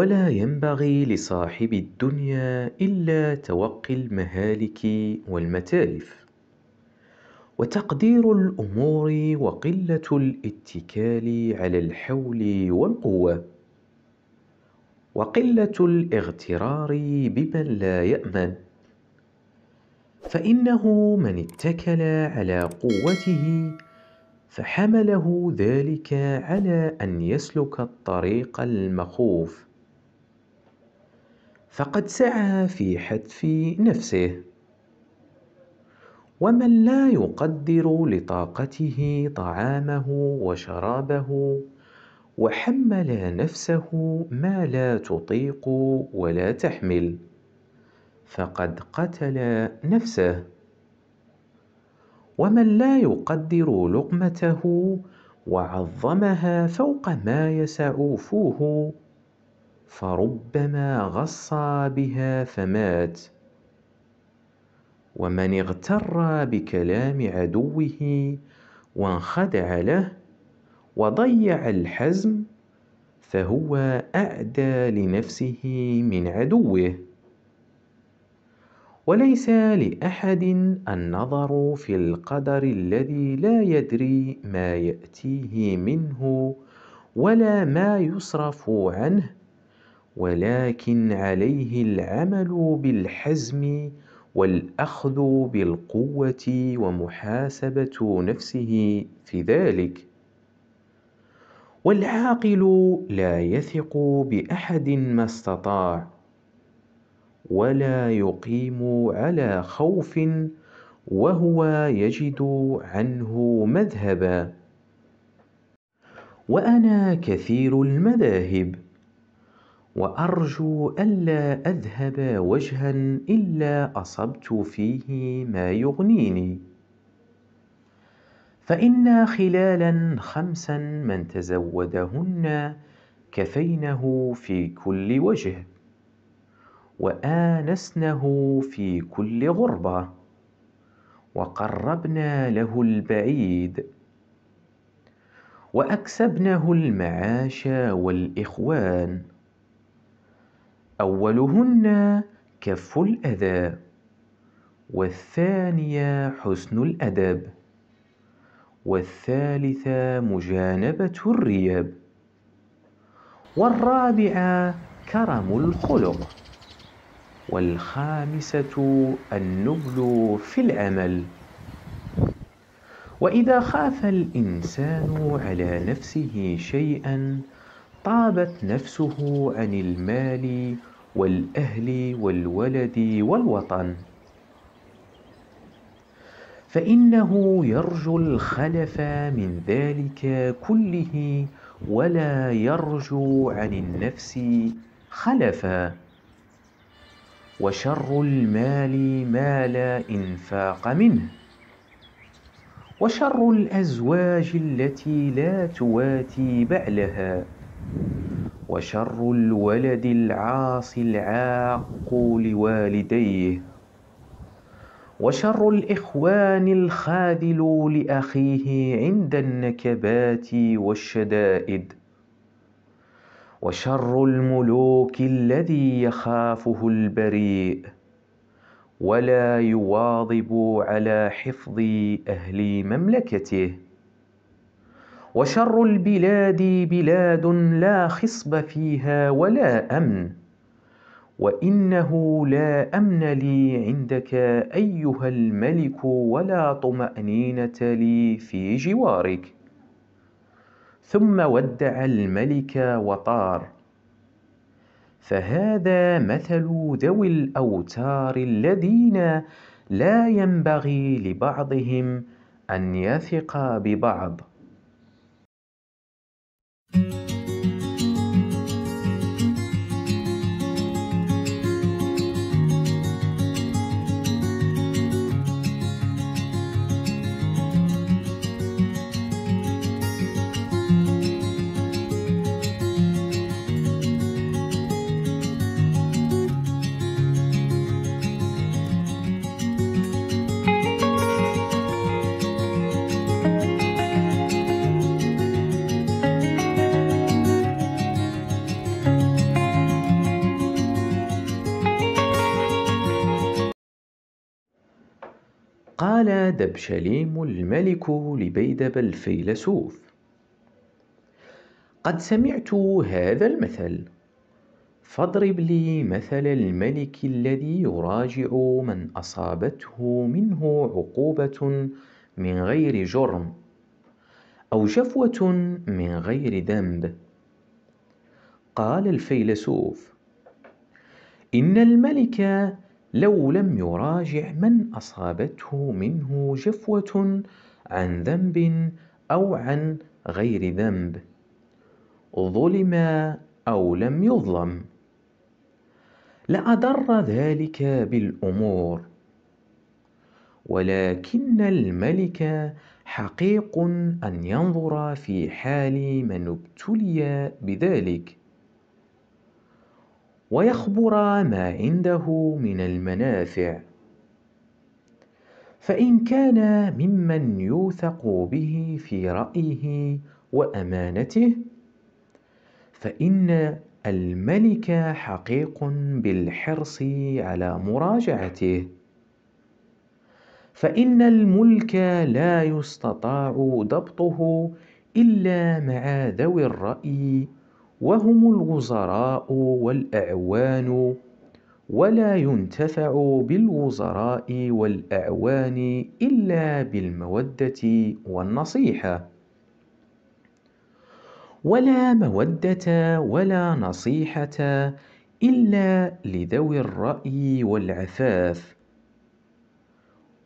ولا ينبغي لصاحب الدنيا الا توقي المهالك والمتالف وتقدير الامور وقله الاتكال على الحول والقوه وقله الاغترار بمن لا يامن فانه من اتكل على قوته فحمله ذلك على ان يسلك الطريق المخوف فقد سعى في حتف نفسه ومن لا يقدر لطاقته طعامه وشرابه وحمل نفسه ما لا تطيق ولا تحمل فقد قتل نفسه ومن لا يقدر لقمته وعظمها فوق ما يسع فوه فربما غصى بها فمات ومن اغتر بكلام عدوه وانخدع له وضيع الحزم فهو اعدى لنفسه من عدوه وليس لاحد النظر في القدر الذي لا يدري ما ياتيه منه ولا ما يصرف عنه ولكن عليه العمل بالحزم والاخذ بالقوه ومحاسبه نفسه في ذلك والعاقل لا يثق باحد ما استطاع ولا يقيم على خوف وهو يجد عنه مذهبا وانا كثير المذاهب وأرجو ألا أذهب وجها إلا أصبت فيه ما يغنيني فإن خلالا خمسا من تزودهن كفينه في كل وجه وآنسنه في كل غربة وقربنا له البعيد وأكسبنه المعاش والإخوان أولهن كف الأذى والثانية حسن الأدب والثالثة مجانبة الريب والرابعة كرم الخلق والخامسة النبل في العمل وإذا خاف الإنسان على نفسه شيئا طابت نفسه عن المال والأهل والولد والوطن فإنه يرجو الخلف من ذلك كله ولا يرجو عن النفس خلفا وشر المال ما لا إنفاق منه وشر الأزواج التي لا تواتي بعلها وشر الولد العاصي العاق لوالديه وشر الإخوان الخاذل لأخيه عند النكبات والشدائد وشر الملوك الذي يخافه البريء ولا يواظب على حفظ أهل مملكته وشر البلاد بلاد لا خصب فيها ولا امن وانه لا امن لي عندك ايها الملك ولا طمانينه لي في جوارك ثم ودع الملك وطار فهذا مثل ذوي الاوتار الذين لا ينبغي لبعضهم ان يثق ببعض قال دبشليم الملك لبيدب الفيلسوف قد سمعت هذا المثل فاضرب لي مثل الملك الذي يراجع من اصابته منه عقوبه من غير جرم او جفوه من غير ذنب قال الفيلسوف ان الملك لو لم يراجع من أصابته منه جفوة عن ذنب أو عن غير ذنب ظلم أو لم يظلم لأضر ذلك بالأمور ولكن الملك حقيق أن ينظر في حال من ابتلي بذلك ويخبر ما عنده من المنافع فإن كان ممن يوثق به في رأيه وأمانته فإن الملك حقيق بالحرص على مراجعته فإن الملك لا يستطاع ضبطه إلا مع ذوي الرأي وهم الوزراء والأعوان ولا ينتفع بالوزراء والأعوان إلا بالمودة والنصيحة ولا مودة ولا نصيحة إلا لذوي الرأي والعفاف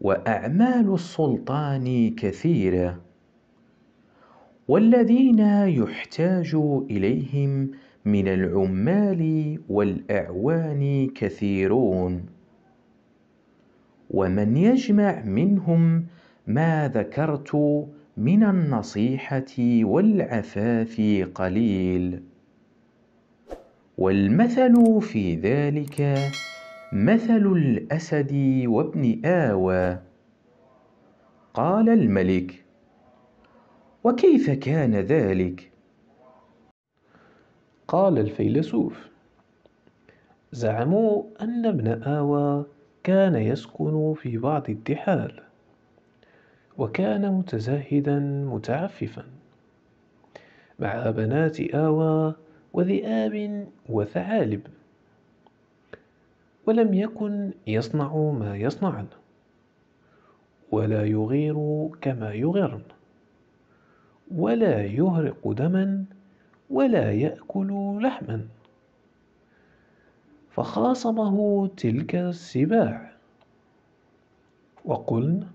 وأعمال السلطان كثيرة والذين يحتاج إليهم من العمال والأعوان كثيرون ومن يجمع منهم ما ذكرت من النصيحة والعفاف قليل والمثل في ذلك مثل الأسد وابن آوى قال الملك وكيف كان ذلك قال الفيلسوف زعموا أن ابن آوى كان يسكن في بعض التحال وكان متزهدا متعففا مع بنات آوى وذئاب وثعالب ولم يكن يصنع ما يصنعن ولا يغير كما يغرن ولا يهرق دما ولا يأكل لحما فخاصمه تلك السباع وقلن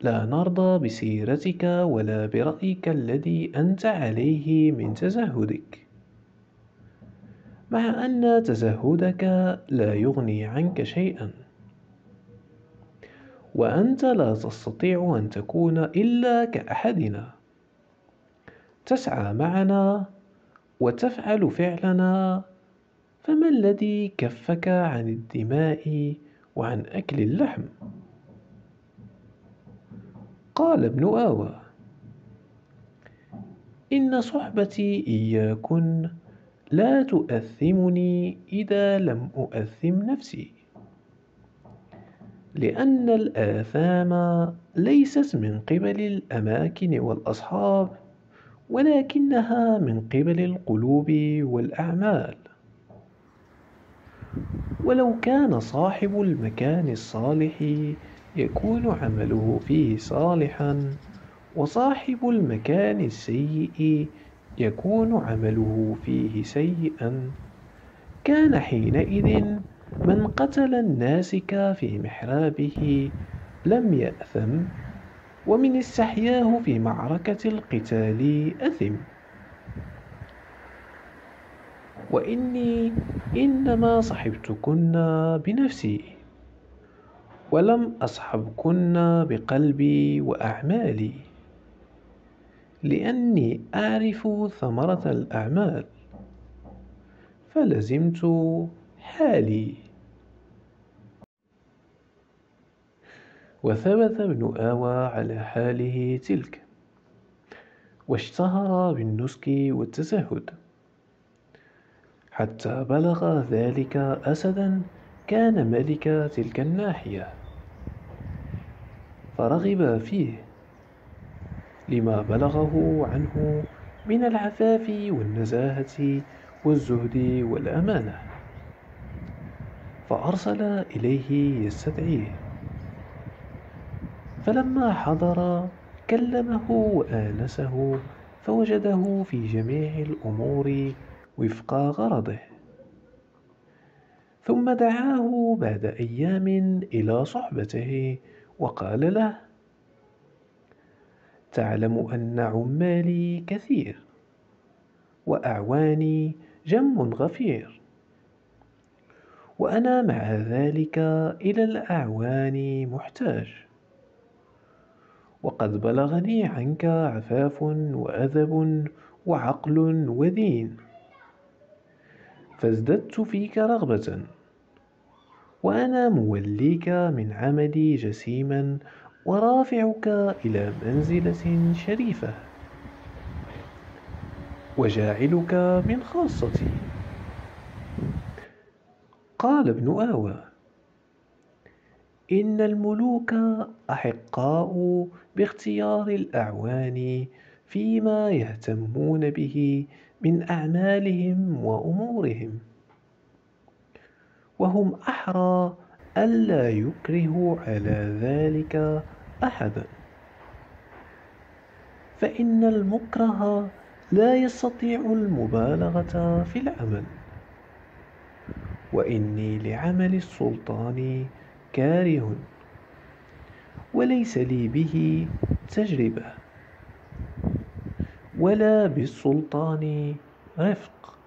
لا نرضى بسيرتك ولا برأيك الذي أنت عليه من تزهدك مع أن تزهدك لا يغني عنك شيئا وأنت لا تستطيع أن تكون إلا كأحدنا تسعى معنا وتفعل فعلنا فما الذي كفك عن الدماء وعن أكل اللحم قال ابن آوى إن صحبتي إياكن لا تؤثمني إذا لم أؤثم نفسي لأن الآثام ليست من قبل الأماكن والأصحاب ولكنها من قبل القلوب والأعمال ولو كان صاحب المكان الصالح يكون عمله فيه صالحا وصاحب المكان السيء يكون عمله فيه سيئا كان حينئذ من قتل الناسك في محرابه لم يأثم ومن استحياه في معركة القتال أثم وإني إنما صحبتكن بنفسي ولم أصحبكن بقلبي وأعمالي لأني أعرف ثمرة الأعمال فلزمت حالي وثبت ابن آوى على حاله تلك واشتهر بالنسك والتزهد حتى بلغ ذلك أسدا كان ملك تلك الناحية فرغب فيه لما بلغه عنه من العفاف والنزاهة والزهد والأمانة فأرسل إليه يستدعيه فلما حضر كلمه وآنسه فوجده في جميع الأمور وفق غرضه ثم دعاه بعد أيام إلى صحبته وقال له تعلم أن عمالي كثير وأعواني جم غفير وأنا مع ذلك إلى الأعوان محتاج وقد بلغني عنك عفاف وأدب وعقل ودين فازددت فيك رغبة وأنا موليك من عملي جسيما ورافعك إلى منزلة شريفة وجاعلك من خاصتي قال ابن آوى إن الملوك أحقاء باختيار الأعوان فيما يهتمون به من أعمالهم وأمورهم وهم أحرى ألا يكرهوا على ذلك أحدا فإن المكره لا يستطيع المبالغة في العمل وإني لعمل السلطان كاره وليس لي به تجربة ولا بالسلطان رفق